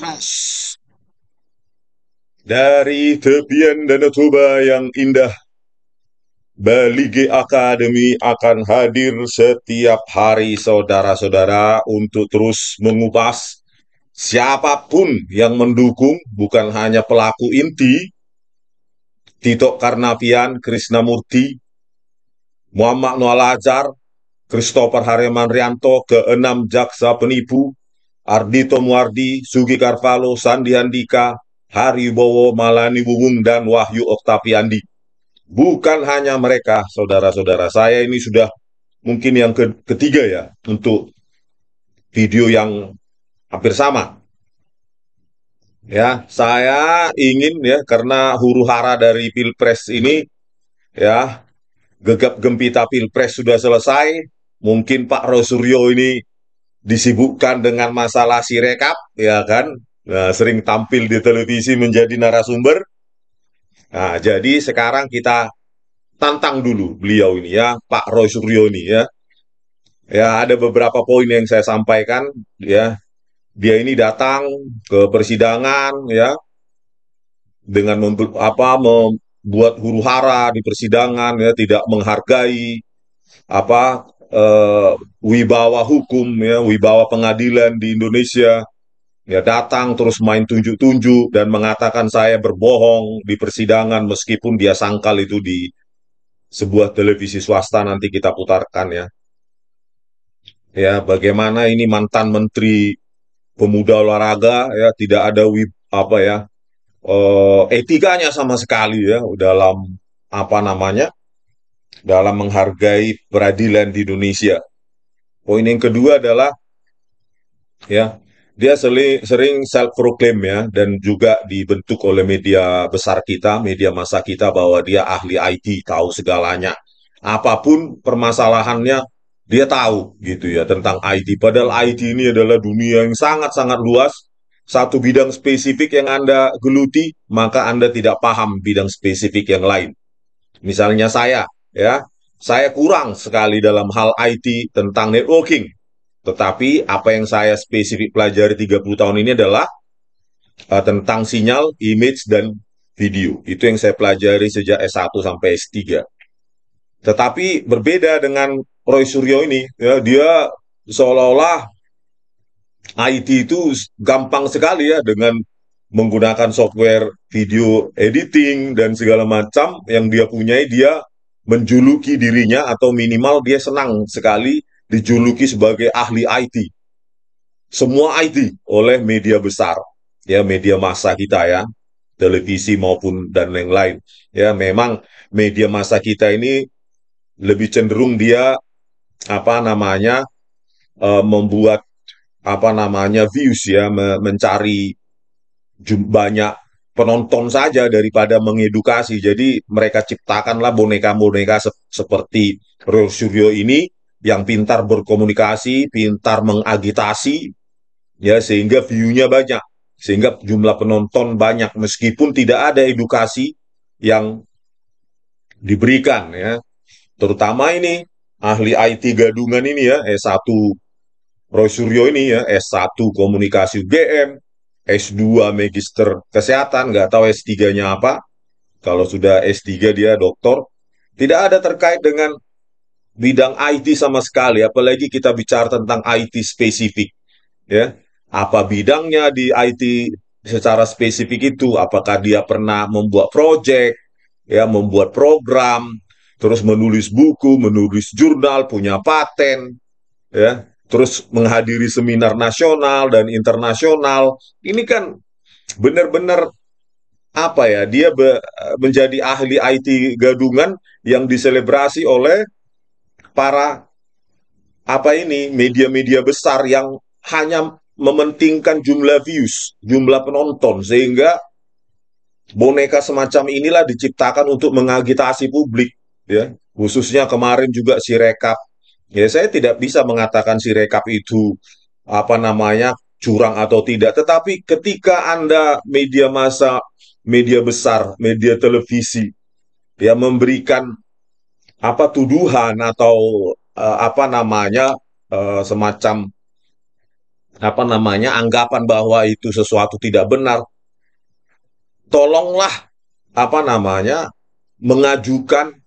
Mas. Dari tepian Danau Toba yang indah, Balige Academy akan hadir setiap hari saudara-saudara untuk terus mengupas siapapun yang mendukung, bukan hanya pelaku inti, Tito Karnavian, Krisnamurti, Muhammad Noal Christopher Hareman Rianto, keenam jaksa penipu, Ardi Tomuardi, Sugi Carvalho, Sandi Andika, Hari Bowo, Malani Bungung, dan Wahyu Oktaviandi. Bukan hanya mereka, saudara-saudara. Saya ini sudah mungkin yang ketiga ya untuk video yang hampir sama. Ya, saya ingin ya karena huru hara dari Pilpres ini ya gegap gempita Pilpres sudah selesai, mungkin Pak Rosuryo ini disibukkan dengan masalah sirekap, ya kan? Nah, sering tampil di televisi menjadi narasumber. Nah, jadi sekarang kita tantang dulu beliau ini ya, Pak Roy Suryo ini ya. Ya, ada beberapa poin yang saya sampaikan ya. Dia ini datang ke persidangan ya dengan mem- apa membuat huru hara di persidangan ya, tidak menghargai apa uh, wibawa hukum ya wibawa pengadilan di Indonesia ya datang terus main tunjuk-tunjuk dan mengatakan saya berbohong di persidangan meskipun dia sangkal itu di sebuah televisi swasta nanti kita putarkan ya ya bagaimana ini mantan menteri pemuda olahraga ya tidak ada wib, apa ya uh, etikanya sama sekali ya dalam apa namanya dalam menghargai peradilan di Indonesia. Poin yang kedua adalah ya dia sering, sering self proclaim ya dan juga dibentuk oleh media besar kita, media masa kita bahwa dia ahli IT, tahu segalanya. Apapun permasalahannya dia tahu gitu ya tentang IT. Padahal IT ini adalah dunia yang sangat-sangat luas. Satu bidang spesifik yang Anda geluti, maka Anda tidak paham bidang spesifik yang lain. Misalnya saya, ya saya kurang sekali dalam hal IT tentang networking. Tetapi apa yang saya spesifik pelajari 30 tahun ini adalah uh, tentang sinyal, image, dan video. Itu yang saya pelajari sejak S1 sampai S3. Tetapi berbeda dengan Roy Suryo ini, ya, dia seolah-olah IT itu gampang sekali ya dengan menggunakan software video editing dan segala macam yang dia punyai dia menjuluki dirinya atau minimal dia senang sekali dijuluki sebagai ahli IT. Semua IT oleh media besar, ya media massa kita ya, televisi maupun dan lain-lain. Ya memang media massa kita ini lebih cenderung dia apa namanya uh, membuat apa namanya views ya mencari banyak penonton saja daripada mengedukasi. Jadi mereka ciptakanlah boneka-boneka se seperti Rio Suryo ini yang pintar berkomunikasi, pintar mengagitasi, ya sehingga view-nya banyak, sehingga jumlah penonton banyak meskipun tidak ada edukasi yang diberikan ya. Terutama ini ahli IT gadungan ini ya S1 Roy Suryo ini ya S1 Komunikasi UGM, S2 magister kesehatan, nggak tahu S3-nya apa. Kalau sudah S3 dia doktor. Tidak ada terkait dengan bidang IT sama sekali, apalagi kita bicara tentang IT spesifik. Ya, apa bidangnya di IT secara spesifik itu? Apakah dia pernah membuat project, ya, membuat program, terus menulis buku, menulis jurnal, punya paten, ya, terus menghadiri seminar nasional dan internasional. Ini kan benar-benar apa ya? Dia be, menjadi ahli IT gadungan yang diselebrasi oleh para apa ini media-media besar yang hanya mementingkan jumlah views, jumlah penonton sehingga boneka semacam inilah diciptakan untuk mengagitasi publik ya. Khususnya kemarin juga si rekap Ya saya tidak bisa mengatakan si rekap itu apa namanya curang atau tidak, tetapi ketika Anda media masa media besar, media televisi ya memberikan apa tuduhan atau uh, apa namanya uh, semacam apa namanya anggapan bahwa itu sesuatu tidak benar tolonglah apa namanya mengajukan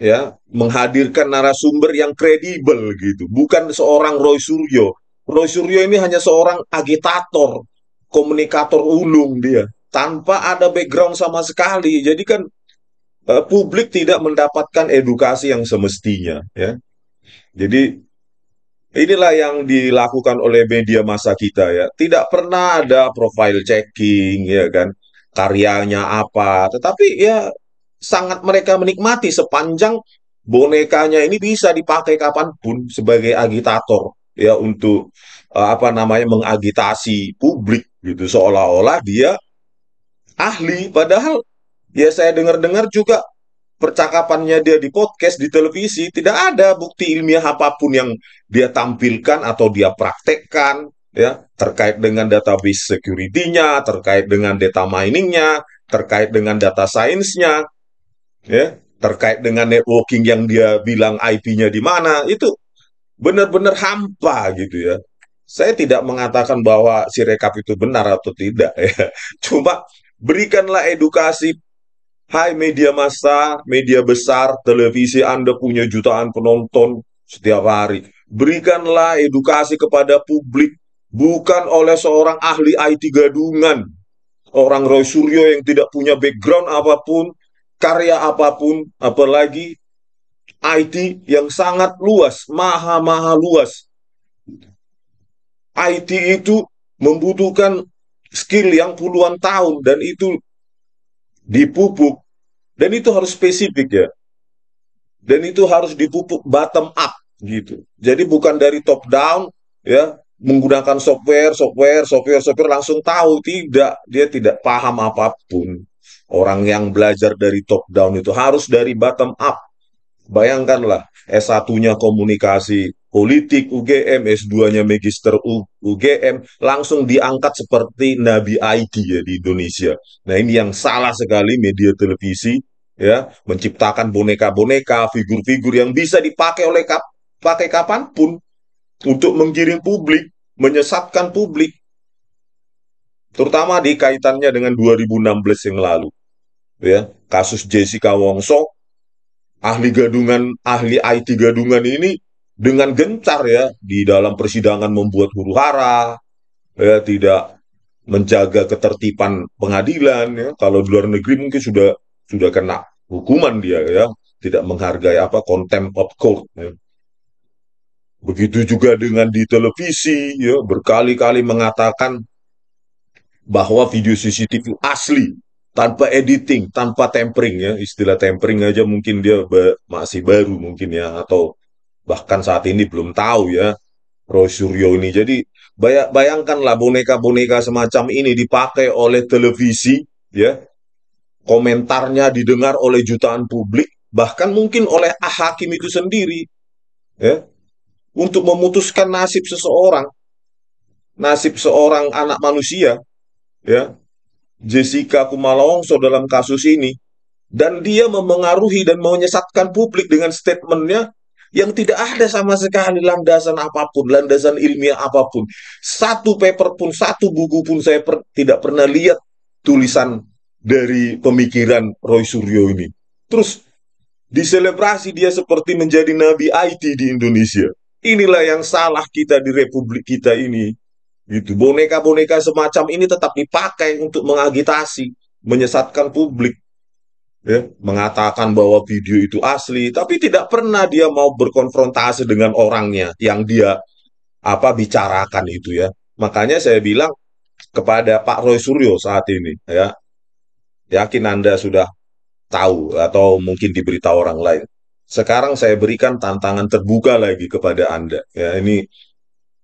ya menghadirkan narasumber yang kredibel gitu bukan seorang Roy Suryo Roy Suryo ini hanya seorang agitator komunikator ulung dia tanpa ada background sama sekali jadi kan eh, publik tidak mendapatkan edukasi yang semestinya ya jadi inilah yang dilakukan oleh media masa kita ya tidak pernah ada profile checking ya kan karyanya apa tetapi ya sangat mereka menikmati sepanjang bonekanya ini bisa dipakai kapanpun sebagai agitator ya untuk eh, apa namanya mengagitasi publik gitu seolah-olah dia ahli padahal ya saya dengar-dengar juga percakapannya dia di podcast di televisi tidak ada bukti ilmiah apapun yang dia tampilkan atau dia praktekkan ya terkait dengan database security-nya, terkait dengan data mining-nya, terkait dengan data science-nya ya terkait dengan networking yang dia bilang IP-nya di mana itu benar-benar hampa gitu ya. Saya tidak mengatakan bahwa si rekap itu benar atau tidak ya. Cuma berikanlah edukasi Hai media massa, media besar, televisi Anda punya jutaan penonton setiap hari. Berikanlah edukasi kepada publik, bukan oleh seorang ahli IT gadungan. Orang Roy Suryo yang tidak punya background apapun, karya apapun, apalagi IT yang sangat luas, maha-maha luas. IT itu membutuhkan skill yang puluhan tahun dan itu dipupuk dan itu harus spesifik ya. Dan itu harus dipupuk bottom up gitu. Jadi bukan dari top down ya menggunakan software, software, software, software langsung tahu tidak dia tidak paham apapun. Orang yang belajar dari top down itu harus dari bottom up. Bayangkanlah S1-nya komunikasi politik UGM, S2-nya magister UGM, langsung diangkat seperti Nabi IT ya di Indonesia. Nah ini yang salah sekali media televisi ya menciptakan boneka-boneka, figur-figur yang bisa dipakai oleh kap pakai kapanpun untuk menggiring publik, menyesatkan publik, terutama di kaitannya dengan 2016 yang lalu ya kasus Jessica Wongso ahli gadungan ahli IT gadungan ini dengan gencar ya di dalam persidangan membuat huru hara ya tidak menjaga ketertiban pengadilan ya kalau di luar negeri mungkin sudah sudah kena hukuman dia ya tidak menghargai apa contempt of court ya. begitu juga dengan di televisi ya berkali-kali mengatakan bahwa video CCTV asli tanpa editing, tanpa tempering ya, istilah tempering aja mungkin dia ba masih baru mungkin ya atau bahkan saat ini belum tahu ya Roy Suryo ini. Jadi bay bayangkanlah boneka-boneka semacam ini dipakai oleh televisi ya. Komentarnya didengar oleh jutaan publik, bahkan mungkin oleh hakim itu sendiri ya. Untuk memutuskan nasib seseorang, nasib seorang anak manusia ya Jessica Kumala dalam kasus ini dan dia memengaruhi dan menyesatkan publik dengan statementnya yang tidak ada sama sekali landasan apapun, landasan ilmiah apapun. Satu paper pun, satu buku pun saya per tidak pernah lihat tulisan dari pemikiran Roy Suryo ini. Terus diselebrasi dia seperti menjadi nabi IT di Indonesia. Inilah yang salah kita di republik kita ini. Gitu. boneka-boneka semacam ini tetap dipakai untuk mengagitasi, menyesatkan publik. Ya, mengatakan bahwa video itu asli, tapi tidak pernah dia mau berkonfrontasi dengan orangnya yang dia apa bicarakan itu ya. Makanya saya bilang kepada Pak Roy Suryo saat ini ya. Yakin Anda sudah tahu atau mungkin diberitahu orang lain. Sekarang saya berikan tantangan terbuka lagi kepada Anda. Ya, ini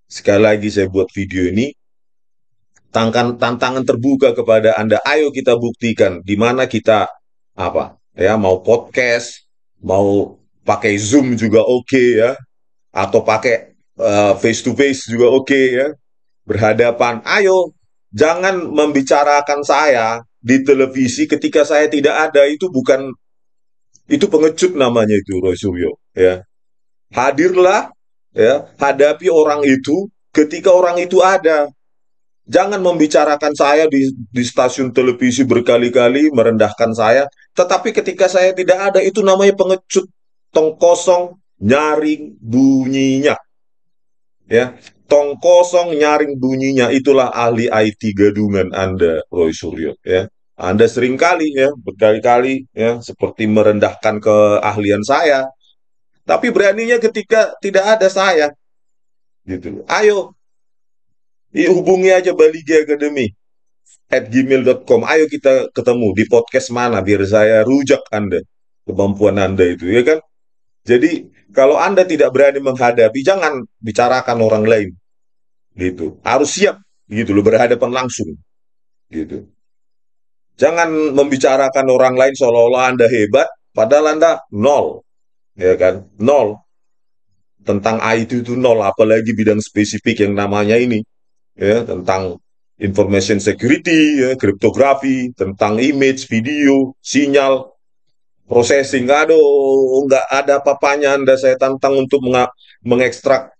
sekali lagi saya buat video ini tantangan tantangan terbuka kepada Anda. Ayo kita buktikan di mana kita apa ya mau podcast, mau pakai Zoom juga oke okay, ya atau pakai uh, eh, face to face juga oke okay, ya. Berhadapan. Ayo jangan membicarakan saya di televisi ketika saya tidak ada itu bukan itu pengecut namanya itu Roy Suryo ya. Hadirlah ya hadapi orang itu ketika orang itu ada jangan membicarakan saya di, di stasiun televisi berkali-kali merendahkan saya tetapi ketika saya tidak ada itu namanya pengecut tong kosong nyaring bunyinya ya tong kosong nyaring bunyinya itulah ahli IT gadungan Anda Roy Suryo ya Anda seringkali ya berkali-kali ya seperti merendahkan keahlian saya tapi beraninya ketika tidak ada saya. Gitu. Ayo hubungi aja Bali Baligi Academy at gmail.com. Ayo kita ketemu di podcast mana biar saya rujak Anda kemampuan Anda itu ya kan. Jadi kalau Anda tidak berani menghadapi jangan bicarakan orang lain. Gitu. Harus siap gitu loh berhadapan langsung. Gitu. Jangan membicarakan orang lain seolah-olah Anda hebat padahal Anda nol ya kan nol tentang IT itu nol apalagi bidang spesifik yang namanya ini ya tentang information security ya kriptografi tentang image video sinyal processing aduh nggak ada papanya anda saya tantang untuk mengekstrak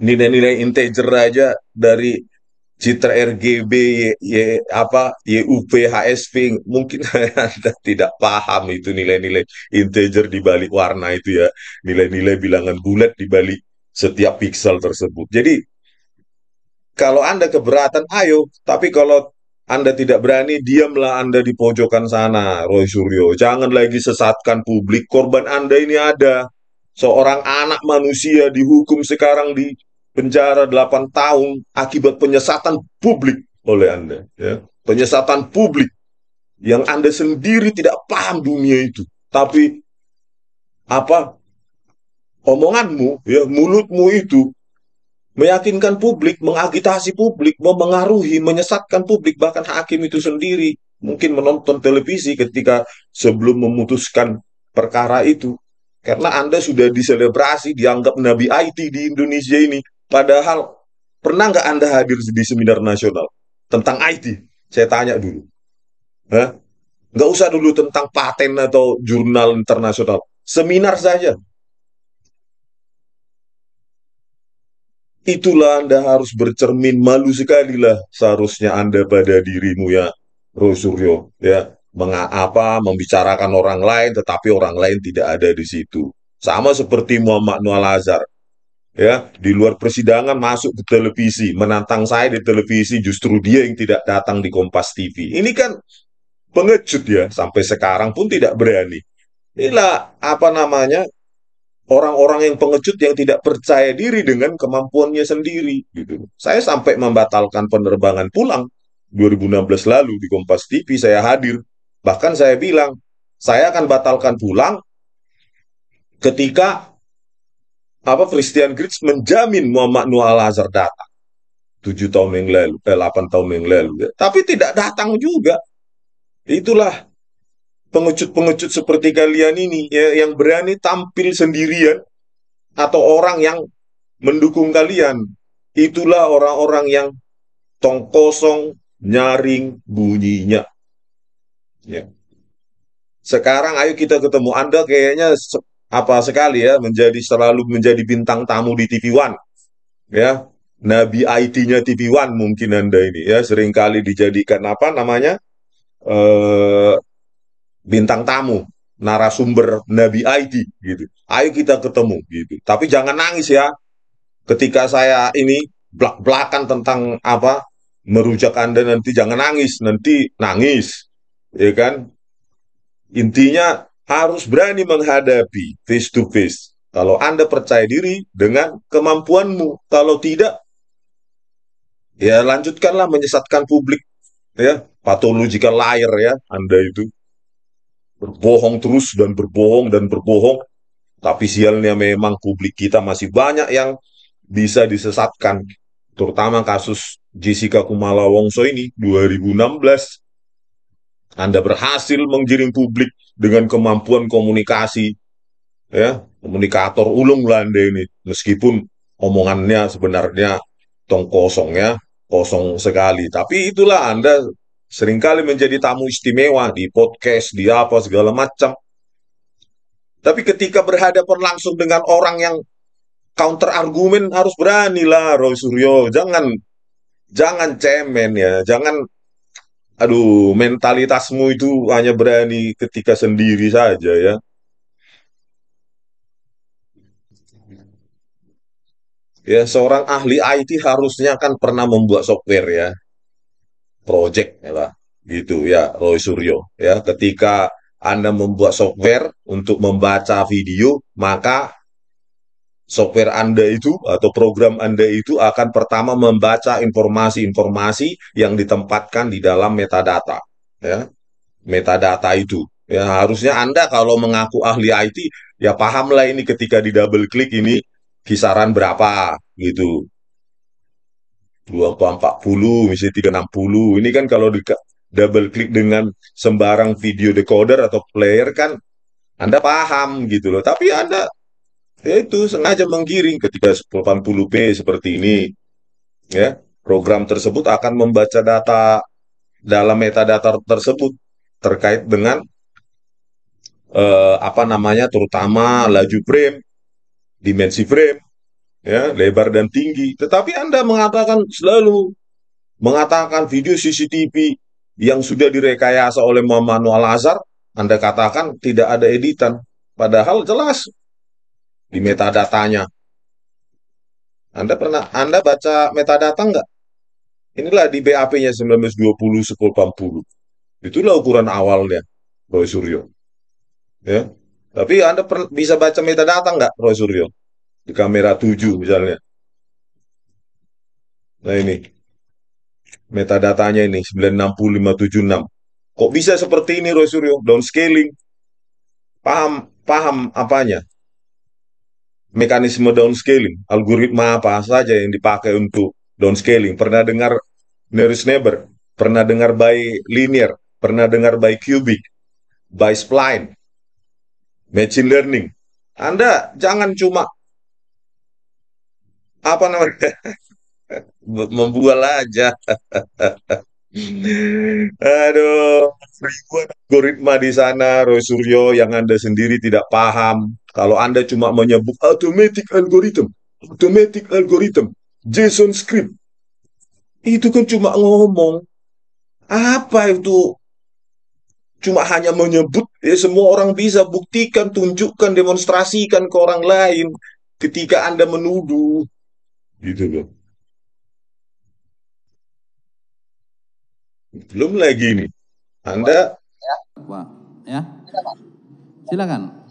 nilai-nilai integer aja dari Citra RGB, y, y, apa YUP, HSP, mungkin Anda tidak paham itu nilai-nilai integer di balik warna itu ya, nilai-nilai bilangan bulat di balik setiap pixel tersebut. Jadi kalau Anda keberatan, ayo. Tapi kalau Anda tidak berani, diamlah Anda di pojokan sana, Roy Suryo. Jangan lagi sesatkan publik. Korban Anda ini ada. Seorang anak manusia dihukum sekarang di penjara 8 tahun akibat penyesatan publik oleh Anda. Ya. Penyesatan publik yang Anda sendiri tidak paham dunia itu. Tapi apa omonganmu, ya, mulutmu itu meyakinkan publik, mengagitasi publik, memengaruhi, menyesatkan publik, bahkan hakim itu sendiri mungkin menonton televisi ketika sebelum memutuskan perkara itu karena Anda sudah diselebrasi, dianggap Nabi IT di Indonesia ini. Padahal pernah nggak Anda hadir di seminar nasional tentang IT? Saya tanya dulu. Hah? Nggak usah dulu tentang paten atau jurnal internasional. Seminar saja. Itulah Anda harus bercermin malu sekali lah seharusnya Anda pada dirimu ya, Rosuryo. Ya, mengapa membicarakan orang lain tetapi orang lain tidak ada di situ. Sama seperti Muhammad Nualazar ya di luar persidangan masuk ke televisi menantang saya di televisi justru dia yang tidak datang di Kompas TV ini kan pengecut ya sampai sekarang pun tidak berani inilah apa namanya orang-orang yang pengecut yang tidak percaya diri dengan kemampuannya sendiri gitu saya sampai membatalkan penerbangan pulang 2016 lalu di Kompas TV saya hadir bahkan saya bilang saya akan batalkan pulang ketika apa Christian Grits menjamin Muhammad Nuh Al Azhar datang tujuh tahun yang lalu, eh, 8 tahun yang lalu. Tapi tidak datang juga. Itulah pengecut-pengecut seperti kalian ini ya, yang berani tampil sendirian atau orang yang mendukung kalian. Itulah orang-orang yang tong kosong nyaring bunyinya. Ya. Sekarang ayo kita ketemu Anda kayaknya apa sekali ya menjadi selalu menjadi bintang tamu di TV One ya Nabi IT-nya TV One mungkin Anda ini ya seringkali dijadikan apa namanya eh, bintang tamu narasumber Nabi IT gitu. Ayo kita ketemu gitu. Tapi jangan nangis ya ketika saya ini belak belakan tentang apa merujak Anda nanti jangan nangis, nanti nangis. Ya kan? Intinya harus berani menghadapi face to face. Kalau Anda percaya diri dengan kemampuanmu, kalau tidak, ya lanjutkanlah menyesatkan publik, ya patological liar ya Anda itu berbohong terus dan berbohong dan berbohong. Tapi sialnya memang publik kita masih banyak yang bisa disesatkan, terutama kasus Jessica Kumala Wongso ini 2016 anda berhasil menggiring publik dengan kemampuan komunikasi, ya, komunikator ulung lah Anda ini, meskipun omongannya sebenarnya tong kosong ya, kosong sekali. Tapi itulah Anda seringkali menjadi tamu istimewa di podcast, di apa segala macam. Tapi ketika berhadapan langsung dengan orang yang counter argumen harus beranilah Roy Suryo, jangan jangan cemen ya, jangan aduh mentalitasmu itu hanya berani ketika sendiri saja ya. Ya, seorang ahli IT harusnya kan pernah membuat software ya. Project ya lah, gitu ya Roy Suryo ya. Ketika Anda membuat software untuk membaca video, maka software Anda itu atau program Anda itu akan pertama membaca informasi-informasi yang ditempatkan di dalam metadata. Ya, metadata itu. Ya, harusnya Anda kalau mengaku ahli IT, ya pahamlah ini ketika di double klik ini kisaran berapa gitu. 240, misalnya 360. Ini kan kalau di double klik dengan sembarang video decoder atau player kan Anda paham gitu loh. Tapi Anda Ya itu sengaja menggiring ketika 80B seperti ini. Ya, program tersebut akan membaca data dalam metadata tersebut terkait dengan eh, apa namanya terutama laju frame, dimensi frame, ya, lebar dan tinggi. Tetapi Anda mengatakan selalu mengatakan video CCTV yang sudah direkayasa oleh Muhammad Al Azhar, Anda katakan tidak ada editan. Padahal jelas di metadatanya. Anda pernah Anda baca metadata enggak? Inilah di BAP-nya 1920 1040. Itulah ukuran awalnya Roy Suryo. Ya. Tapi Anda per, bisa baca metadata enggak Roy Suryo? Di kamera 7 misalnya. Nah ini. Metadatanya ini 96576. Kok bisa seperti ini Roy Suryo? Downscaling. Paham paham apanya? mekanisme downscaling, algoritma apa saja yang dipakai untuk downscaling. Pernah dengar nearest neighbor, pernah dengar by linear, pernah dengar by cubic, by spline, machine learning. Anda jangan cuma apa namanya membual aja. Aduh, ribuan algoritma di sana, Roy Suryo yang Anda sendiri tidak paham. Kalau Anda cuma menyebut automatic algorithm, automatic algorithm, JSON script, itu kan cuma ngomong. Apa itu? Cuma hanya menyebut, ya semua orang bisa buktikan, tunjukkan, demonstrasikan ke orang lain ketika Anda menuduh. Gitu loh. Belum lagi nih. Anda... Ya. Ya. Silakan.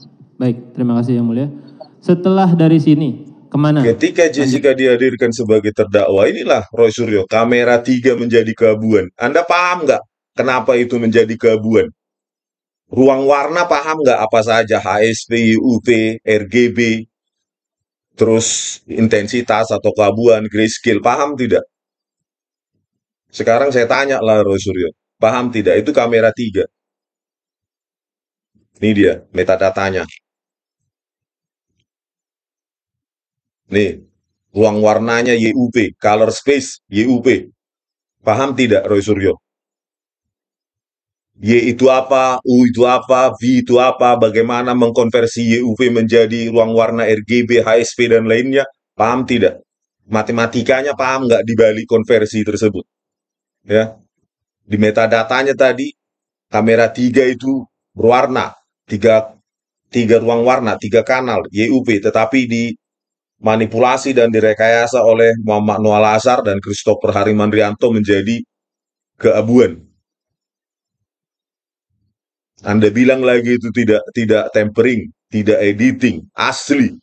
Baik, terima kasih yang mulia. Setelah dari sini, kemana? Ketika Jessica dihadirkan sebagai terdakwa, inilah Roy Suryo, kamera tiga menjadi keabuan. Anda paham nggak kenapa itu menjadi keabuan? Ruang warna paham nggak apa saja HSP, UP, RGB, terus intensitas atau keabuan, grayscale, paham tidak? Sekarang saya tanya lah Roy Suryo, paham tidak? Itu kamera tiga. Ini dia metadatanya. Nih, ruang warnanya YUP, color space YUP. Paham tidak Roy Suryo? Y itu apa, U itu apa, V itu apa, bagaimana mengkonversi YUP menjadi ruang warna RGB, HSP, dan lainnya, paham tidak? Matematikanya paham nggak di balik konversi tersebut? Ya, Di metadatanya tadi, kamera 3 itu berwarna, 3 tiga ruang warna, tiga kanal, YUP, tetapi di manipulasi dan direkayasa oleh Muhammad Noah Lasar dan Christopher Harimandrianto menjadi keabuan. Anda bilang lagi itu tidak tidak tempering, tidak editing, asli.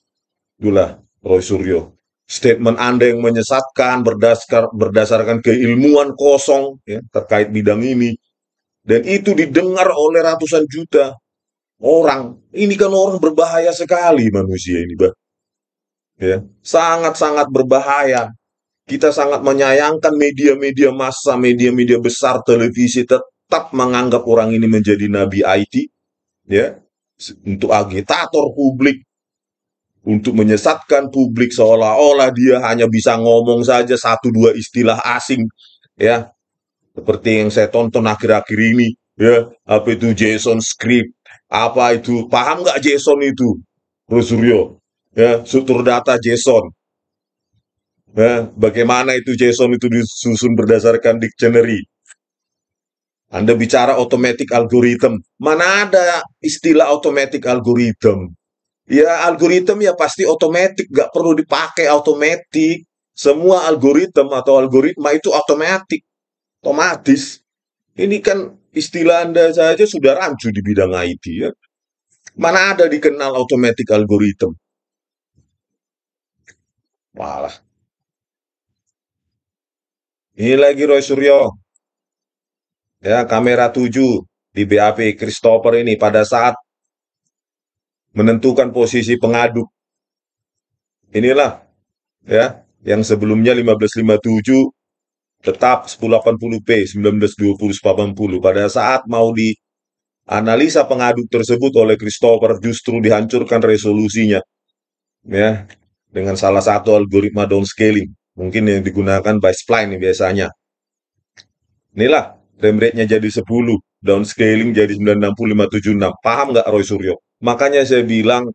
Itulah Roy Suryo. Statement Anda yang menyesatkan berdasar, berdasarkan keilmuan kosong ya, terkait bidang ini. Dan itu didengar oleh ratusan juta orang. Ini kan orang berbahaya sekali manusia ini, Bah ya sangat-sangat berbahaya. Kita sangat menyayangkan media-media massa, media-media besar televisi tetap menganggap orang ini menjadi nabi IT, ya, untuk agitator publik, untuk menyesatkan publik seolah-olah dia hanya bisa ngomong saja satu dua istilah asing, ya, seperti yang saya tonton akhir-akhir ini, ya, apa itu Jason script, apa itu paham nggak Jason itu, Rosuryo? ya, struktur data JSON. Ya, bagaimana itu JSON itu disusun berdasarkan dictionary. Anda bicara automatic algorithm. Mana ada istilah automatic algorithm? Ya algorithm ya pasti automatic nggak perlu dipakai automatic. Semua algorithm atau algoritma itu automatic, otomatis. Ini kan istilah Anda saja sudah rancu di bidang IT ya. Mana ada dikenal automatic algorithm? malah Ini lagi Roy Suryo. Ya, kamera 7 di BAP Christopher ini pada saat menentukan posisi pengaduk. Inilah ya, yang sebelumnya 1557 tetap 1080p 1920 1080 pada saat mau di analisa pengaduk tersebut oleh Christopher justru dihancurkan resolusinya ya dengan salah satu algoritma downscaling mungkin yang digunakan by spline nih biasanya inilah frame rate-nya jadi 10 downscaling jadi 96576. paham nggak Roy Suryo makanya saya bilang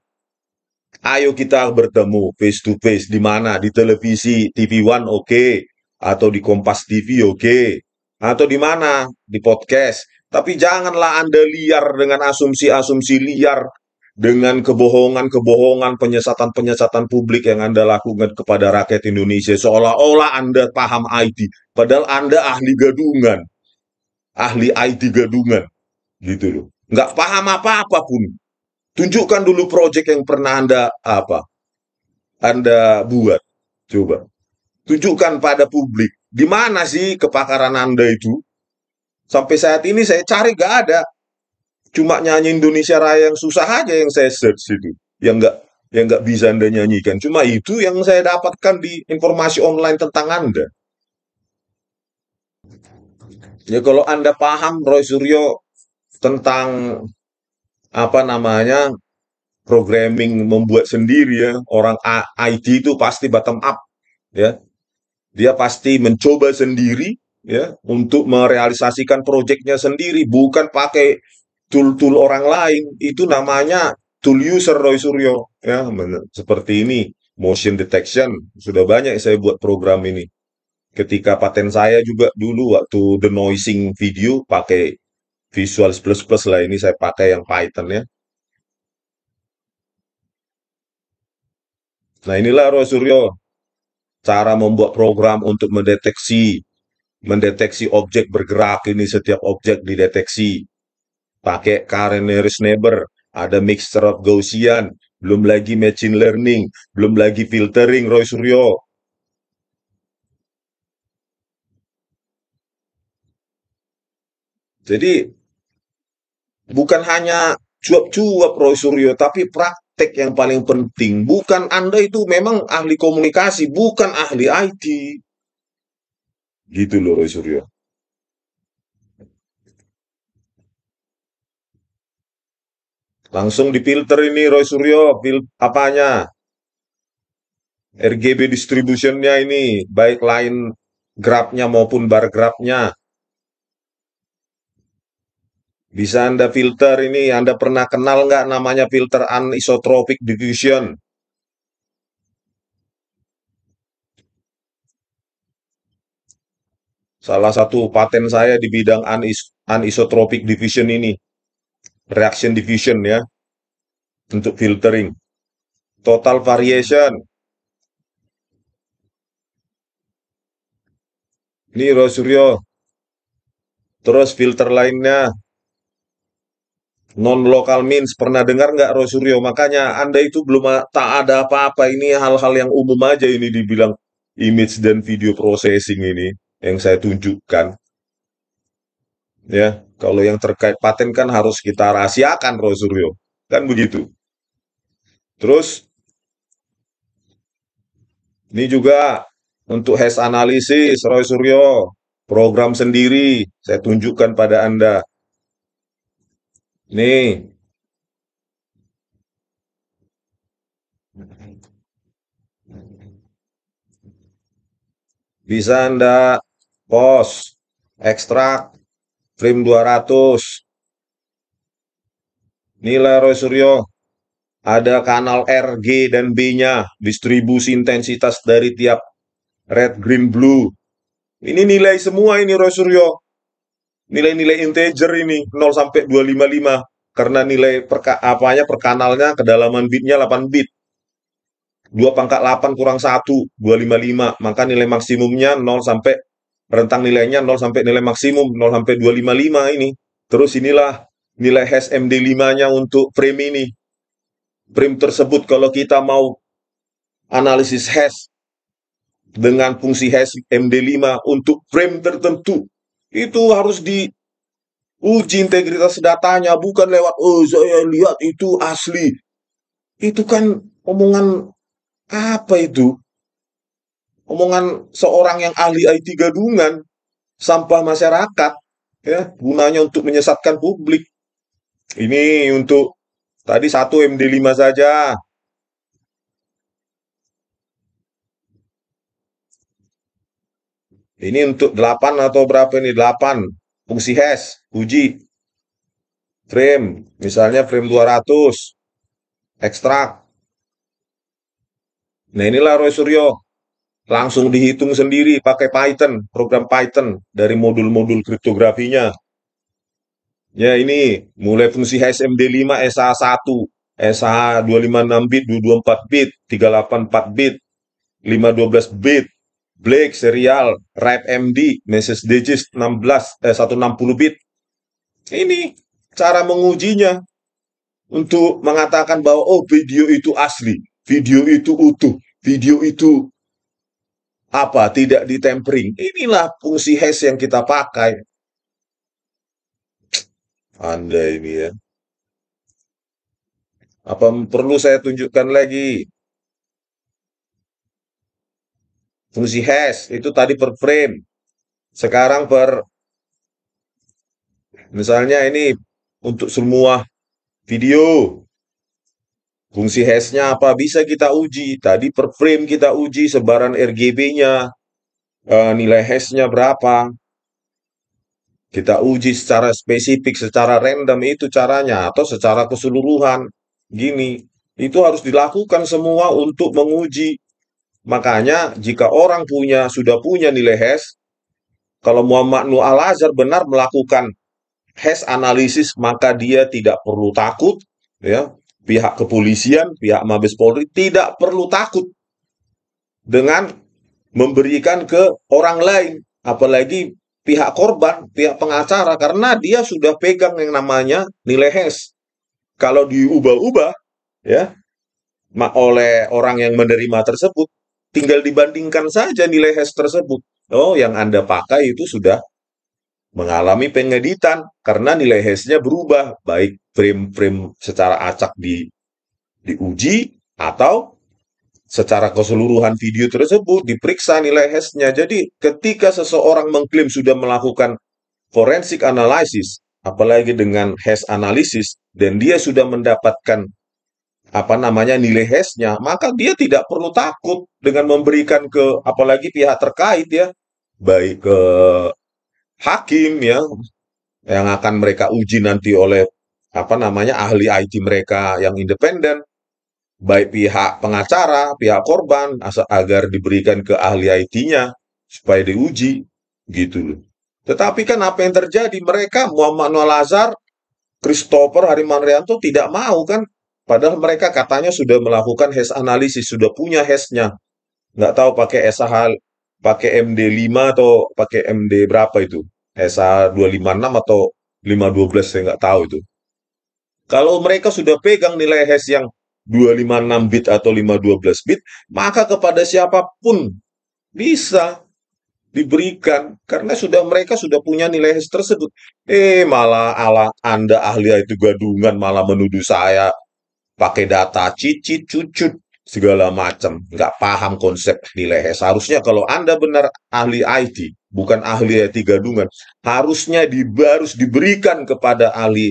ayo kita bertemu face to face di mana di televisi TV One oke okay. atau di Kompas TV oke okay. atau di mana di podcast tapi janganlah Anda liar dengan asumsi-asumsi liar dengan kebohongan-kebohongan, penyesatan-penyesatan publik yang Anda lakukan kepada rakyat Indonesia, seolah-olah Anda paham IT, padahal Anda ahli gadungan, ahli IT gadungan, gitu loh. Nggak paham apa-apa pun. Tunjukkan dulu proyek yang pernah Anda apa, Anda buat, coba. Tunjukkan pada publik, di mana sih kepakaran Anda itu? Sampai saat ini saya cari gak ada cuma nyanyi Indonesia Raya yang susah aja yang saya search itu yang nggak yang nggak bisa anda nyanyikan cuma itu yang saya dapatkan di informasi online tentang anda ya kalau anda paham Roy Suryo tentang apa namanya programming membuat sendiri ya orang IT itu pasti bottom up ya dia pasti mencoba sendiri ya untuk merealisasikan proyeknya sendiri bukan pakai tool-tool orang lain itu namanya tool user Roy Suryo ya seperti ini motion detection sudah banyak saya buat program ini ketika paten saya juga dulu waktu the noising video pakai Visual Plus Plus lah ini saya pakai yang Python ya nah inilah Roy Suryo cara membuat program untuk mendeteksi mendeteksi objek bergerak ini setiap objek dideteksi pakai current neighbor, ada mixture of Gaussian, belum lagi machine learning, belum lagi filtering Roy Suryo. Jadi bukan hanya cuap-cuap Roy Suryo, tapi praktek yang paling penting. Bukan Anda itu memang ahli komunikasi, bukan ahli IT. Gitu loh Roy Suryo. Langsung difilter ini Roy Suryo, fil apanya? RGB distributionnya ini, baik line grafnya maupun bar grafnya. Bisa Anda filter ini, Anda pernah kenal nggak namanya filter anisotropic diffusion? Salah satu paten saya di bidang anis anisotropic diffusion ini reaction diffusion ya untuk filtering total variation ini Rosuryo terus filter lainnya non local means pernah dengar nggak Rosuryo makanya anda itu belum tak ada apa-apa ini hal-hal yang umum aja ini dibilang image dan video processing ini yang saya tunjukkan Ya, kalau yang terkait paten kan harus kita rahasiakan, Roy Suryo, Kan begitu. Terus ini juga untuk hash analisis Roy Suryo, program sendiri saya tunjukkan pada Anda. Nih. Bisa Anda post, ekstrak, Trim 200. Nilai Roy Suryo, ada kanal R, G, dan B-nya, distribusi intensitas dari tiap red, green, blue. Ini nilai semua ini Roy Suryo. Nilai-nilai integer ini 0 sampai 255 karena nilai per apanya per kanalnya kedalaman bitnya 8 bit. 2 pangkat 8 kurang 1, 255, maka nilai maksimumnya 0 sampai rentang nilainya 0 sampai nilai maksimum 0 sampai 255 ini. Terus inilah nilai hash MD5-nya untuk frame ini. Frame tersebut kalau kita mau analisis hash dengan fungsi hash MD5 untuk frame tertentu, itu harus di uji integritas datanya bukan lewat oh saya lihat itu asli. Itu kan omongan apa itu? omongan seorang yang ahli IT gadungan sampah masyarakat ya gunanya untuk menyesatkan publik ini untuk tadi satu MD5 saja ini untuk 8 atau berapa ini 8 fungsi hash uji frame misalnya frame 200 ekstrak nah inilah Roy Suryo langsung dihitung sendiri pakai Python, program Python dari modul-modul kriptografinya. Ya ini mulai fungsi HSMD5, sa 1 SA 256 bit, 224 bit, 384 bit, 512 bit, Blake serial, Rap MD, message digits 16 eh, 160 bit. Ini cara mengujinya untuk mengatakan bahwa oh video itu asli, video itu utuh, video itu apa tidak ditempering. Inilah fungsi hash yang kita pakai. Anda ini ya. Apa perlu saya tunjukkan lagi? Fungsi hash itu tadi per frame. Sekarang per misalnya ini untuk semua video Fungsi H-nya apa bisa kita uji. Tadi per frame kita uji sebaran RGB-nya, eh, nilai nilai nya berapa. Kita uji secara spesifik, secara random itu caranya, atau secara keseluruhan. Gini, itu harus dilakukan semua untuk menguji. Makanya jika orang punya sudah punya nilai hash, kalau Muhammad Nuh Al-Azhar benar melakukan hash analisis, maka dia tidak perlu takut ya pihak kepolisian, pihak Mabes Polri tidak perlu takut dengan memberikan ke orang lain, apalagi pihak korban, pihak pengacara, karena dia sudah pegang yang namanya nilai HES. Kalau diubah-ubah, ya, oleh orang yang menerima tersebut, tinggal dibandingkan saja nilai HES tersebut. Oh, yang Anda pakai itu sudah mengalami pengeditan karena nilai hash-nya berubah baik frame-frame secara acak di diuji atau secara keseluruhan video tersebut diperiksa nilai hash-nya Jadi ketika seseorang mengklaim sudah melakukan forensik analisis, apalagi dengan hash analisis dan dia sudah mendapatkan apa namanya nilai hash-nya maka dia tidak perlu takut dengan memberikan ke apalagi pihak terkait ya, baik ke hakim ya yang akan mereka uji nanti oleh apa namanya ahli IT mereka yang independen baik pihak pengacara, pihak korban asal agar diberikan ke ahli IT-nya supaya diuji gitu loh. Tetapi kan apa yang terjadi mereka Muhammad Noah Lazar, Christopher Hariman Rianto tidak mau kan padahal mereka katanya sudah melakukan hash analisis, sudah punya hashnya. Nggak tahu pakai SHL, pakai MD5 atau pakai MD berapa itu. SA 256 atau 512 saya nggak tahu itu. Kalau mereka sudah pegang nilai hash yang 256 bit atau 512 bit, maka kepada siapapun bisa diberikan karena sudah mereka sudah punya nilai hash tersebut. Eh malah ala Anda ahli itu gadungan malah menuduh saya pakai data cicit cucut segala macam, nggak paham konsep nilai lehe. Seharusnya kalau Anda benar ahli IT, bukan ahli IT gadungan, harusnya di, harus diberikan kepada ahli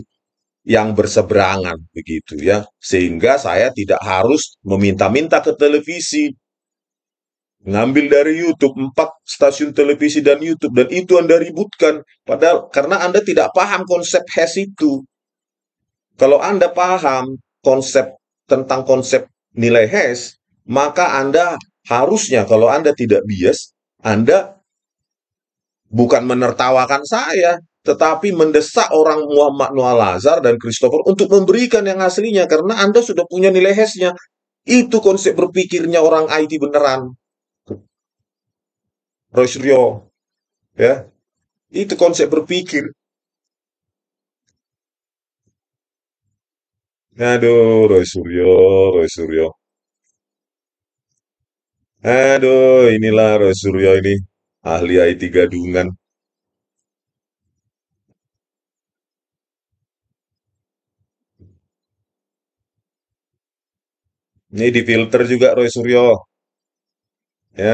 yang berseberangan begitu ya. Sehingga saya tidak harus meminta-minta ke televisi, ngambil dari YouTube empat stasiun televisi dan YouTube dan itu Anda ributkan padahal karena Anda tidak paham konsep HES itu. Kalau Anda paham konsep tentang konsep nilai hash, maka Anda harusnya kalau Anda tidak bias, Anda bukan menertawakan saya, tetapi mendesak orang Muhammad Noah Lazar dan Christopher untuk memberikan yang aslinya karena Anda sudah punya nilai hashnya. Itu konsep berpikirnya orang IT beneran. Roy Suryo. Ya. Itu konsep berpikir. Aduh, Roy Suryo, Roy Suryo. Aduh, inilah Roy Suryo ini. Ahli IT gadungan. Ini di filter juga Roy Suryo. Ya,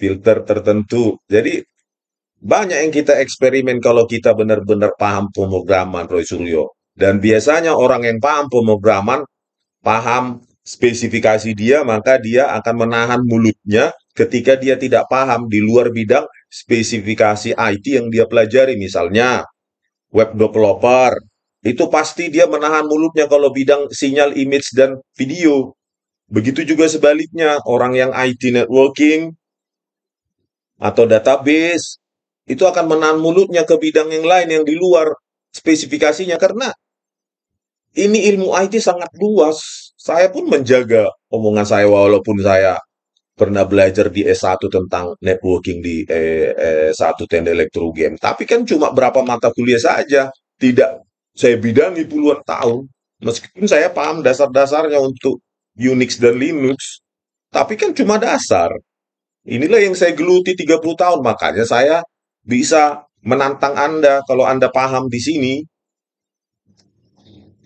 filter tertentu. Jadi banyak yang kita eksperimen kalau kita benar-benar paham pemrograman Roy Suryo. Dan biasanya orang yang paham pemrograman, paham spesifikasi dia, maka dia akan menahan mulutnya ketika dia tidak paham di luar bidang spesifikasi IT yang dia pelajari. Misalnya, web developer, itu pasti dia menahan mulutnya kalau bidang sinyal, image, dan video. Begitu juga sebaliknya, orang yang IT networking atau database, itu akan menahan mulutnya ke bidang yang lain yang di luar spesifikasinya karena ini ilmu IT sangat luas. Saya pun menjaga omongan saya walaupun saya pernah belajar di S1 tentang networking di eh, eh, S1 tenda Elektro Game. Tapi kan cuma berapa mata kuliah saja, tidak saya bidangi puluhan tahun. Meskipun saya paham dasar-dasarnya untuk Unix dan Linux, tapi kan cuma dasar. Inilah yang saya geluti 30 tahun, makanya saya bisa menantang Anda kalau Anda paham di sini,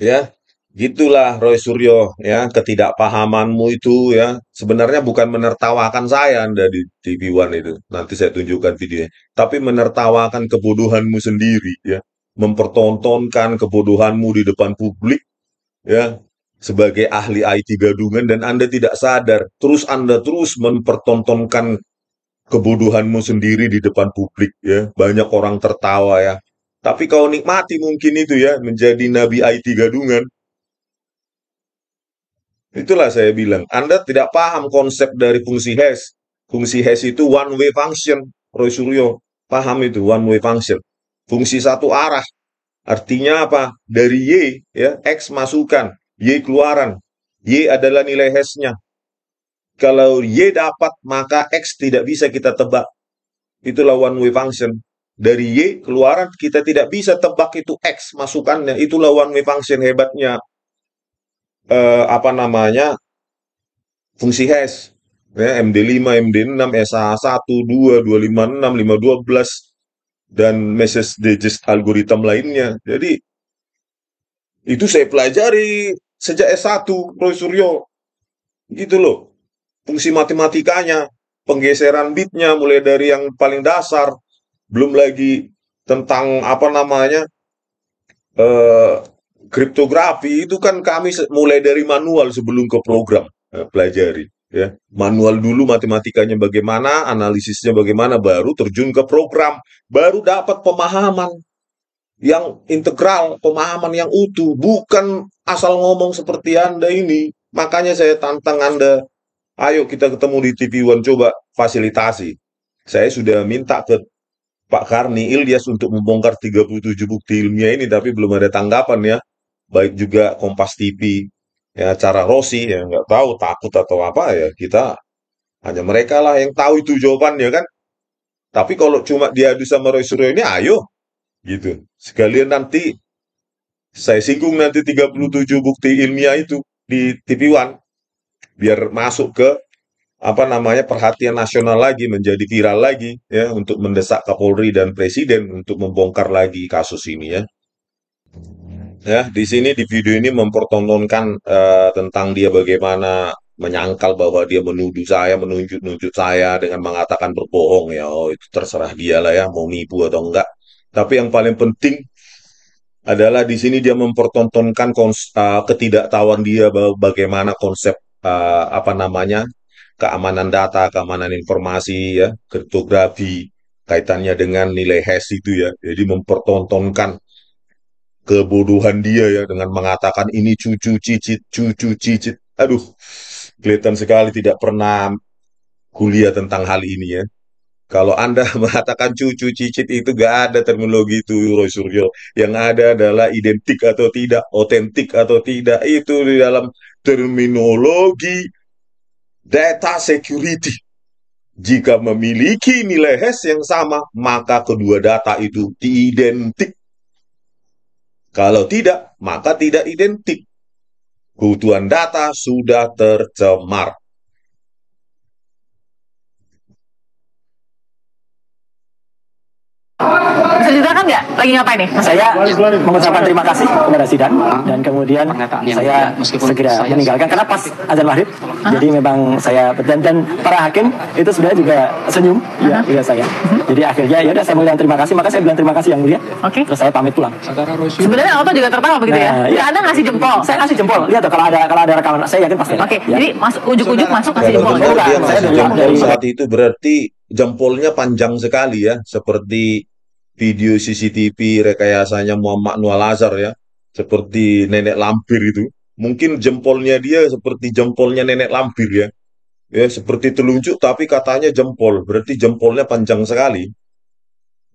ya gitulah Roy Suryo ya ketidakpahamanmu itu ya sebenarnya bukan menertawakan saya Anda di TV One itu nanti saya tunjukkan videonya tapi menertawakan kebodohanmu sendiri ya mempertontonkan kebodohanmu di depan publik ya sebagai ahli IT gadungan dan Anda tidak sadar terus Anda terus mempertontonkan kebodohanmu sendiri di depan publik ya banyak orang tertawa ya tapi kau nikmati mungkin itu ya, menjadi nabi IT gadungan. Itulah saya bilang, Anda tidak paham konsep dari fungsi hash. Fungsi hash itu one way function, Roy Suryo. Paham itu one way function. Fungsi satu arah. Artinya apa? Dari Y, ya, X masukan, Y keluaran. Y adalah nilai hash-nya. Kalau Y dapat, maka X tidak bisa kita tebak. Itulah one way function dari Y keluaran kita tidak bisa tebak itu X masukannya itulah one way function hebatnya eh, apa namanya fungsi hash ya, MD5, MD6, sa 1 2, 256, 512 dan message digest algoritm lainnya jadi itu saya pelajari sejak S1 Roy Suryo gitu loh fungsi matematikanya penggeseran bitnya mulai dari yang paling dasar belum lagi tentang apa namanya eh, kriptografi itu kan kami mulai dari manual sebelum ke program eh, pelajari ya manual dulu matematikanya bagaimana analisisnya bagaimana baru terjun ke program baru dapat pemahaman yang integral pemahaman yang utuh bukan asal ngomong seperti anda ini makanya saya tantang anda ayo kita ketemu di TV One coba fasilitasi saya sudah minta ke Pak Karni Ilyas untuk membongkar 37 bukti ilmiah ini tapi belum ada tanggapan ya. Baik juga Kompas TV, ya cara Rossi ya nggak tahu takut atau apa ya kita hanya mereka lah yang tahu itu jawabannya kan. Tapi kalau cuma diadu sama Roy Suryo ini ayo gitu. Sekalian nanti saya singgung nanti 37 bukti ilmiah itu di TV One biar masuk ke apa namanya perhatian nasional lagi menjadi viral lagi ya untuk mendesak Kapolri dan Presiden untuk membongkar lagi kasus ini ya. Ya, di sini di video ini mempertontonkan uh, tentang dia bagaimana menyangkal bahwa dia menuduh saya, menunjuk-nunjuk saya dengan mengatakan berbohong ya. Oh, itu terserah dia lah ya mau nipu atau enggak. Tapi yang paling penting adalah di sini dia mempertontonkan kons uh, ketidaktahuan dia bagaimana konsep uh, apa namanya keamanan data, keamanan informasi, ya, kriptografi, kaitannya dengan nilai hash itu ya. Jadi mempertontonkan kebodohan dia ya dengan mengatakan ini cucu cicit, cucu cicit. Aduh, kelihatan sekali tidak pernah kuliah tentang hal ini ya. Kalau Anda mengatakan cucu cicit itu gak ada terminologi itu Roy Suryo. Yang ada adalah identik atau tidak, otentik atau tidak. Itu di dalam terminologi data security. Jika memiliki nilai hash yang sama, maka kedua data itu identik. Kalau tidak, maka tidak identik. Kebutuhan data sudah tercemar. ceritakan nggak lagi ngapain nih? saya mengucapkan terima kasih kepada Sidan ah. dan kemudian saya segera meninggalkan karena pas azan maghrib. Jadi memang saya dan dan para hakim itu sebenarnya juga senyum ya juga iya, saya. Mhm. Jadi akhirnya ya udah saya bilang terima kasih, maka saya bilang terima kasih yang mulia. Oke. Terus saya pamit pulang. Sebenarnya Auto juga tertawa begitu ya. Nah, iya. Anda ngasih jempol. Saya ngasih jempol. Lihat tuh kalau ada kalau ada rekaman saya yakin pasti. Oke. Iya. Jadi masuk ujuk-ujuk masuk ngasih iya, jempol. Dia ngasih jempol saat itu berarti jempolnya panjang sekali ya, seperti video CCTV rekayasanya Muhammad Nual Azhar ya, seperti nenek lampir itu. Mungkin jempolnya dia seperti jempolnya nenek lampir ya. Ya, seperti telunjuk tapi katanya jempol, berarti jempolnya panjang sekali.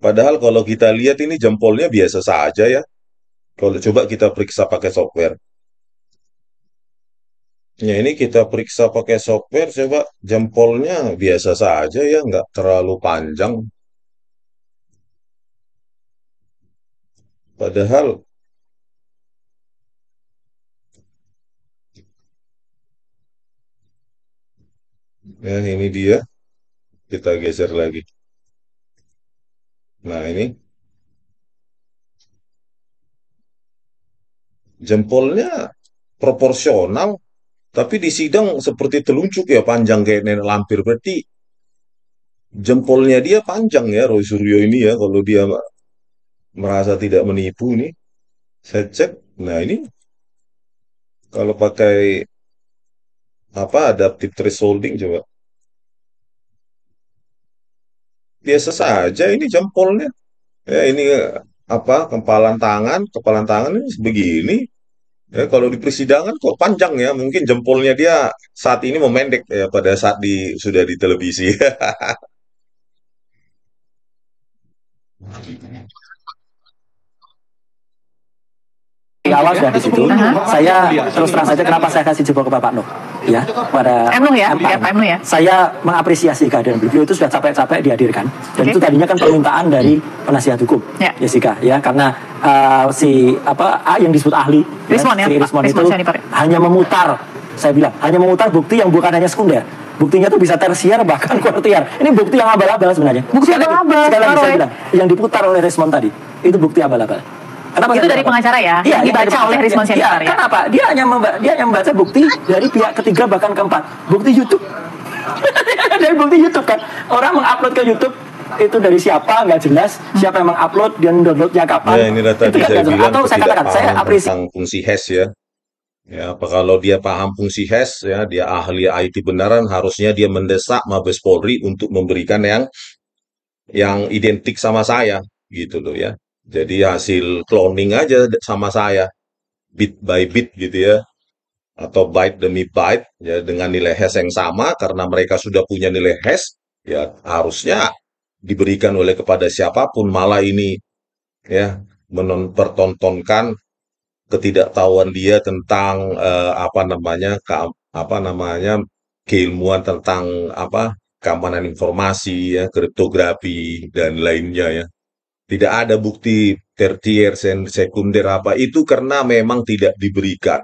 Padahal kalau kita lihat ini jempolnya biasa saja ya. Kalau coba kita periksa pakai software. Ya ini kita periksa pakai software, coba jempolnya biasa saja ya, nggak terlalu panjang. Padahal Nah, ini dia. Kita geser lagi. Nah, ini. Jempolnya proporsional, tapi di sidang seperti telunjuk ya, panjang kayak nenek lampir. Berarti jempolnya dia panjang ya, Roy Suryo ini ya, kalau dia merasa tidak menipu nih saya cek nah ini kalau pakai apa adaptive thresholding coba biasa saja ini jempolnya ya ini eh, apa kepalan tangan kepalan tangan ini begini ya kalau di persidangan kok panjang ya mungkin jempolnya dia saat ini memendek ya pada saat di sudah di televisi di awal sudah di iya. situ. Saya iya. terus terang saja kenapa saya kasih jempol ke Bapak Nuh ya pada M Nuh ya, ya, ya. Saya mengapresiasi kehadiran beliau itu sudah capek-capek dihadirkan dan itu tadinya kan permintaan dari penasihat hukum ya. Jessica ya karena uh, si apa A yang disebut ahli ya, Rismon, ya, si ya, Rismon, ah, Rismon itu hanya memutar saya bilang hanya memutar bukti yang bukan hanya sekunder buktinya tuh bisa tersiar bahkan kuartiar. Ini bukti yang abal-abal sebenarnya. Bukti abal-abal. Sekali lagi saya bilang, yang diputar oleh Rismon tadi itu bukti abal-abal. Kenapa itu dari pengacara ya? Iya, iya dibaca iya, oleh respons ya. Iya, ya. Kenapa? Dia hanya dia hanya membaca bukti dari pihak ketiga bahkan keempat. Bukti YouTube. dari bukti YouTube kan. Orang mengupload ke YouTube itu dari siapa nggak jelas siapa yang mengupload dan downloadnya kapan ya, ini itu kan bilang, atau saya katakan saya apresiasi fungsi hash ya Ya, apa kalau dia paham fungsi hash, ya, dia ahli IT benaran, harusnya dia mendesak Mabes Polri untuk memberikan yang yang identik sama saya, gitu loh ya. Jadi hasil cloning aja sama saya, bit by bit gitu ya, atau byte demi byte ya dengan nilai hash yang sama karena mereka sudah punya nilai hash ya harusnya diberikan oleh kepada siapapun malah ini ya menonpertontonkan ketidaktahuan dia tentang eh, apa namanya ke, apa namanya keilmuan tentang apa keamanan informasi ya kriptografi dan lainnya ya tidak ada bukti tertier dan sekunder apa itu karena memang tidak diberikan.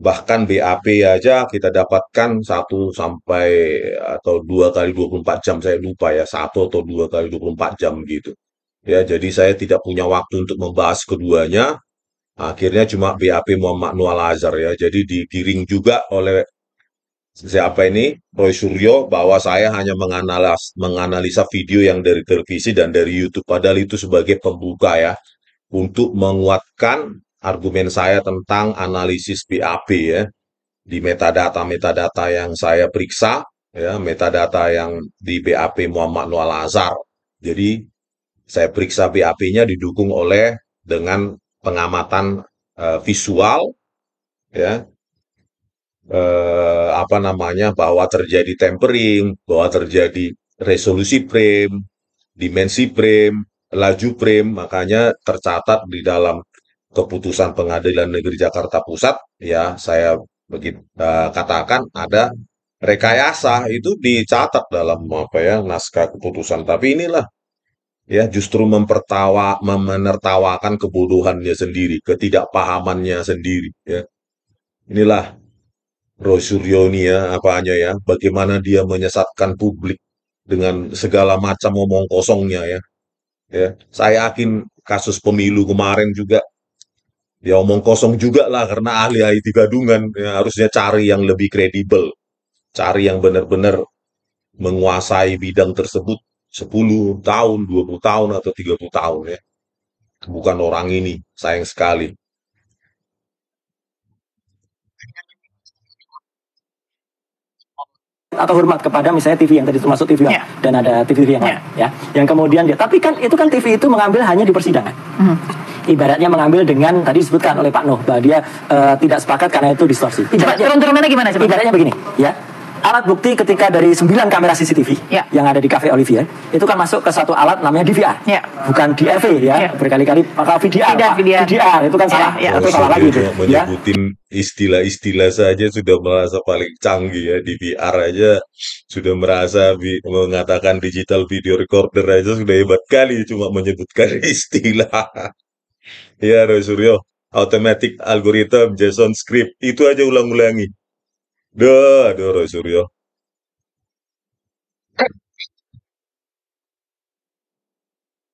Bahkan BAP aja kita dapatkan satu sampai atau dua kali 24 jam saya lupa ya, satu atau dua kali 24 jam gitu. Ya, jadi saya tidak punya waktu untuk membahas keduanya. Akhirnya cuma BAP Muhammad Nual Azhar ya. Jadi digiring juga oleh siapa ini Roy Suryo bahwa saya hanya menganalis menganalisa video yang dari televisi dan dari YouTube padahal itu sebagai pembuka ya untuk menguatkan argumen saya tentang analisis BAP ya di metadata metadata yang saya periksa ya metadata yang di BAP Muhammad Nual Azhar jadi saya periksa BAP-nya didukung oleh dengan pengamatan uh, visual ya eh, apa namanya bahwa terjadi tempering, bahwa terjadi resolusi frame, dimensi frame, laju frame, makanya tercatat di dalam keputusan Pengadilan Negeri Jakarta Pusat ya saya begitu eh, katakan ada rekayasa itu dicatat dalam apa ya naskah keputusan tapi inilah ya justru mempertawa memenertawakan kebodohannya sendiri ketidakpahamannya sendiri ya inilah brosurionia ya, apaannya ya, bagaimana dia menyesatkan publik dengan segala macam omong kosongnya ya. Ya, saya yakin kasus pemilu kemarin juga dia omong kosong juga lah karena ahli ahli gadungan ya, harusnya cari yang lebih kredibel, cari yang benar-benar menguasai bidang tersebut 10 tahun, 20 tahun atau 30 tahun ya. Bukan orang ini, sayang sekali. atau hormat kepada misalnya TV yang tadi termasuk TV yeah. dan ada TV-TV yang yeah. lain ya yang kemudian dia tapi kan itu kan TV itu mengambil hanya di persidangan mm. ibaratnya mengambil dengan tadi disebutkan oleh Pak Noh bahwa dia uh, tidak sepakat karena itu distorsi ibaratnya, cepat, turun turunnya gimana ibaratnya begini ya alat bukti ketika dari 9 kamera CCTV yeah. yang ada di Cafe Olivia itu kan masuk ke satu alat namanya DVR yeah. bukan DRV ya yeah. berkali-kali pakai VDR, VDR, VDR VDR itu kan ya, salah yeah. itu oh, salah lagi itu iya, ya. menyebutin istilah-istilah saja sudah merasa paling canggih ya DVR aja sudah merasa mengatakan digital video recorder aja sudah hebat kali cuma menyebutkan istilah ya Roy Suryo automatic algorithm JSON script itu aja ulang-ulangi لا لا رجل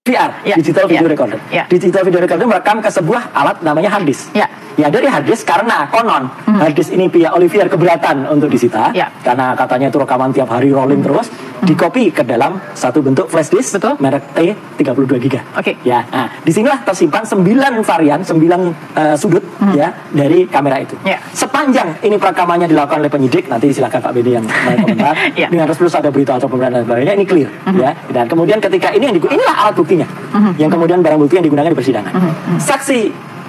VR, ya. Ya. ya, digital video ya, recorder. Ya. Digital video recorder merekam ke sebuah alat namanya hard disk. Ya, Ya dari hard disk karena konon mm. hard disk ini pihak Olivier keberatan untuk disita ya. karena katanya itu rekaman tiap hari rolling mm. terus mm. dikopi ke dalam satu bentuk flash disk Betul. merek T 32 giga. Oke. Okay. Ya. Nah, sinilah tersimpan sembilan varian, sembilan uh, sudut mm. ya dari kamera itu. Ya. Sepanjang ini perekamannya dilakukan oleh penyidik nanti silakan Pak Bedi yang komentar ya. dengan harus ada berita atau pemberitaan lainnya ini clear mm. ya. Dan kemudian ketika ini yang ini inilah alat bukti buktinya uh-huh. yang kemudian barang bukti yang digunakan di persidangan. Uh-huh. Saksi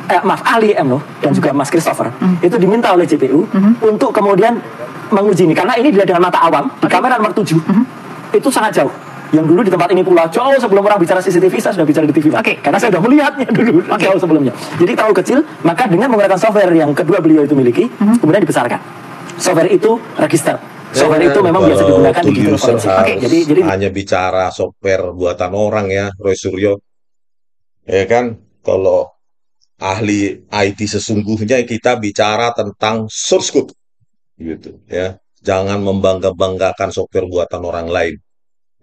eh, maaf ahli Emno dan juga Mas Christopher -hmm. itu diminta oleh JPU -hmm. untuk kemudian menguji ini karena ini dilihat dengan mata awam okay. di kamera nomor 7 -hmm. itu sangat jauh yang dulu di tempat ini pula jauh sebelum orang bicara CCTV saya sudah bicara di TV Okay. karena saya sudah melihatnya dulu okay. jauh sebelumnya jadi tahu kecil maka dengan menggunakan software yang kedua beliau itu miliki -hmm. kemudian dibesarkan software itu register software itu memang biasa digunakan di digital forensik. Okay. Jadi, jadi hanya bicara software buatan orang ya, Roy Suryo. Ya kan, kalau ahli IT sesungguhnya kita bicara tentang source code, gitu ya. Jangan membangga-banggakan software buatan orang lain.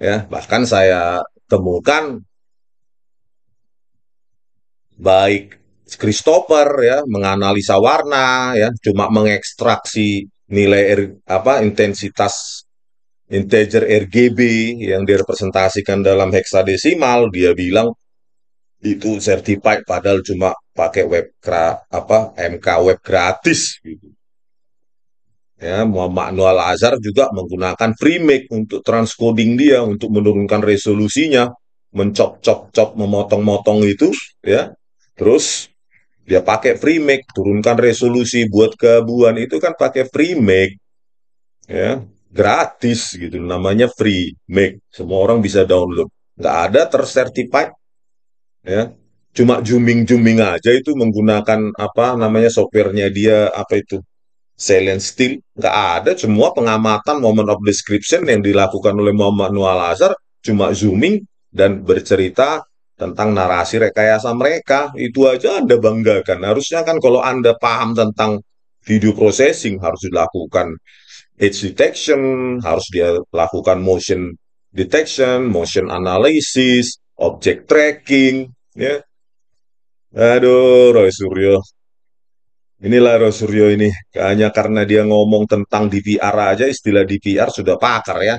Ya, bahkan saya temukan baik Christopher ya menganalisa warna ya cuma mengekstraksi nilai R, apa intensitas integer RGB yang direpresentasikan dalam heksadesimal dia bilang itu certified padahal cuma pakai web apa MK web gratis gitu. Ya, Muhammad Noal Azhar juga menggunakan FreeMake untuk transcoding dia untuk menurunkan resolusinya, mencop-cop-cop, memotong-motong itu, ya. Terus dia pakai remake turunkan resolusi buat kebuan itu kan pakai remake ya gratis gitu namanya free make semua orang bisa download nggak ada tersertified ya cuma zooming zooming aja itu menggunakan apa namanya sopirnya dia apa itu silent steel nggak ada semua pengamatan moment of description yang dilakukan oleh Muhammad Nual Azhar cuma zooming dan bercerita tentang narasi rekayasa mereka itu aja Anda banggakan harusnya kan kalau Anda paham tentang video processing harus dilakukan edge detection harus dia lakukan motion detection motion analysis object tracking ya aduh Roy Suryo inilah Roy Suryo ini hanya karena dia ngomong tentang DPR aja istilah DPR sudah pakar ya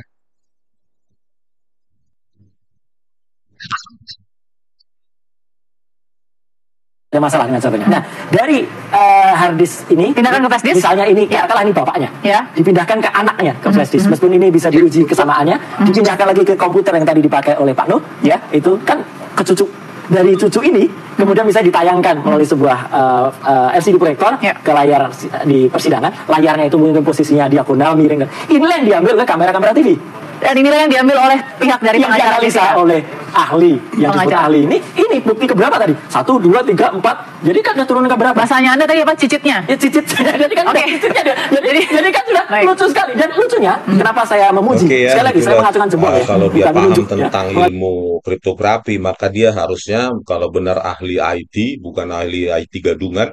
ada masalah dengan satunya. Nah, dari uh, hard disk ini pindahkan ke flash disk. Misalnya ini ya. katakanlah ini bapaknya. Ya. Dipindahkan ke anaknya ke flash disk. Mm-hmm. Meskipun ini bisa ya. diuji kesamaannya, mm -hmm. dipindahkan lagi ke komputer yang tadi dipakai oleh Pak Nuh, ya. Itu kan ke cucu dari cucu ini kemudian bisa ditayangkan melalui sebuah uh, eh, uh, eh, LCD proyektor ya. ke layar di persidangan. Layarnya itu mungkin posisinya diagonal, miring inilah yang diambil ke kamera-kamera TV. Dan inilah yang diambil oleh pihak dari yang pengacara oleh ahli yang disebut ahli ini ini bukti keberapa tadi satu dua tiga empat jadi kan sudah turun ke berapa? bahasanya anda tadi apa cicitnya ya cicit jadi kan okay. cicitnya jadi jadi, jadi kan sudah Baik. lucu sekali dan lucunya hmm. kenapa saya memuji okay, ya, sekali lagi saya mengacungkan jempol eh, ya kalau dia Bukan paham menunjuk, ya. tentang ya. ilmu kriptografi maka dia harusnya kalau benar ahli IT bukan ahli IT gadungan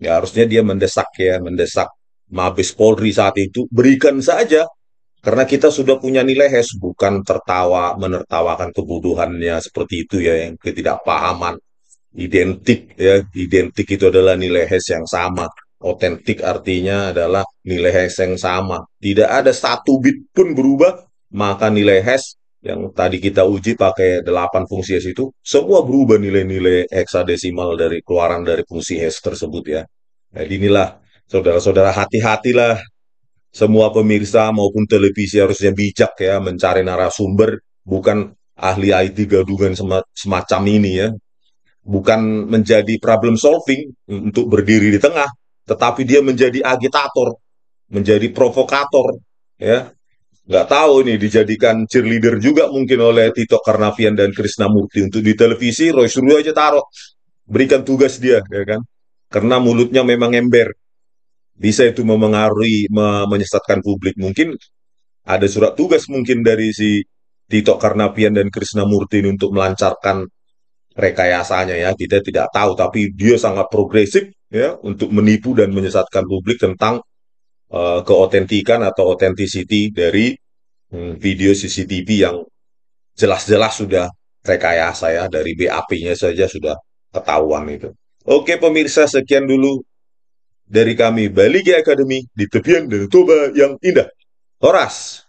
ya harusnya dia mendesak ya mendesak Mabes Polri saat itu berikan saja karena kita sudah punya nilai HES, bukan tertawa, menertawakan kebutuhannya seperti itu ya, yang ketidakpahaman. Identik ya, identik itu adalah nilai HES yang sama. Otentik artinya adalah nilai HES yang sama. Tidak ada satu bit pun berubah, maka nilai HES yang tadi kita uji pakai 8 fungsi HES itu, semua berubah nilai-nilai heksadesimal dari keluaran dari fungsi HES tersebut ya. Jadi nah, inilah, saudara-saudara hati-hatilah semua pemirsa maupun televisi harusnya bijak ya mencari narasumber bukan ahli IT gadungan semacam ini ya. Bukan menjadi problem solving untuk berdiri di tengah, tetapi dia menjadi agitator, menjadi provokator ya. Nggak tahu ini dijadikan cheerleader juga mungkin oleh Tito Karnavian dan Murti untuk di televisi Roy suruh aja taruh berikan tugas dia ya kan karena mulutnya memang ember bisa itu memengaruhi me menyesatkan publik mungkin ada surat tugas mungkin dari si Tito Karnavian dan Krisna Murtin untuk melancarkan rekayasanya ya kita tidak tahu tapi dia sangat progresif ya untuk menipu dan menyesatkan publik tentang uh, keotentikan atau authenticity dari hmm, video CCTV yang jelas-jelas sudah rekayasa ya dari BAP-nya saja sudah ketahuan itu. Oke pemirsa sekian dulu dari kami Bali Baliki Academy di tepian dari Toba yang indah. Horas!